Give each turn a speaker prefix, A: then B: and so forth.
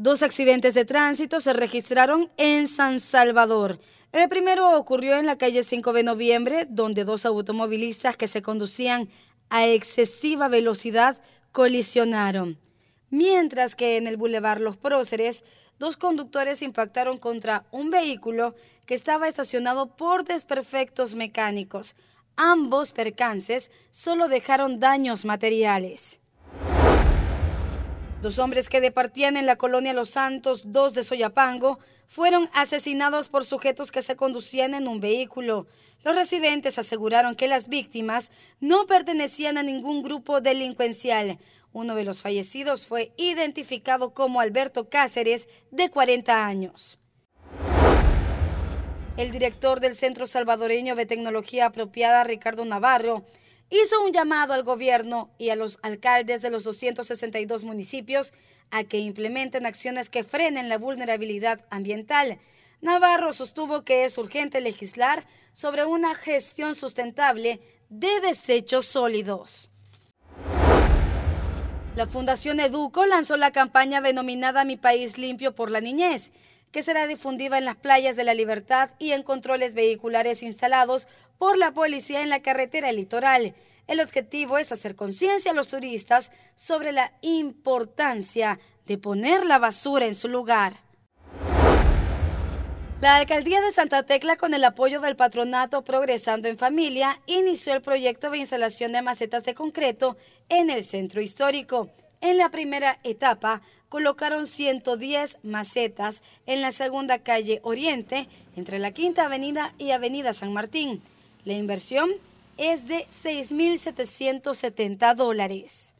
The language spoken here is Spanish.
A: Dos accidentes de tránsito se registraron en San Salvador. El primero ocurrió en la calle 5 de noviembre, donde dos automovilistas que se conducían a excesiva velocidad colisionaron. Mientras que en el Boulevard Los Próceres, dos conductores impactaron contra un vehículo que estaba estacionado por desperfectos mecánicos. Ambos percances solo dejaron daños materiales. Dos hombres que departían en la colonia Los Santos, dos de Soyapango, fueron asesinados por sujetos que se conducían en un vehículo. Los residentes aseguraron que las víctimas no pertenecían a ningún grupo delincuencial. Uno de los fallecidos fue identificado como Alberto Cáceres, de 40 años. El director del Centro Salvadoreño de Tecnología Apropiada, Ricardo Navarro, hizo un llamado al gobierno y a los alcaldes de los 262 municipios a que implementen acciones que frenen la vulnerabilidad ambiental. Navarro sostuvo que es urgente legislar sobre una gestión sustentable de desechos sólidos. La Fundación Educo lanzó la campaña denominada Mi País Limpio por la Niñez, que será difundida en las playas de la Libertad y en controles vehiculares instalados por la policía en la carretera litoral. El objetivo es hacer conciencia a los turistas sobre la importancia de poner la basura en su lugar. La alcaldía de Santa Tecla, con el apoyo del patronato Progresando en Familia, inició el proyecto de instalación de macetas de concreto en el centro histórico. En la primera etapa colocaron 110 macetas en la segunda calle Oriente, entre la Quinta Avenida y Avenida San Martín. La inversión es de 6.770 dólares.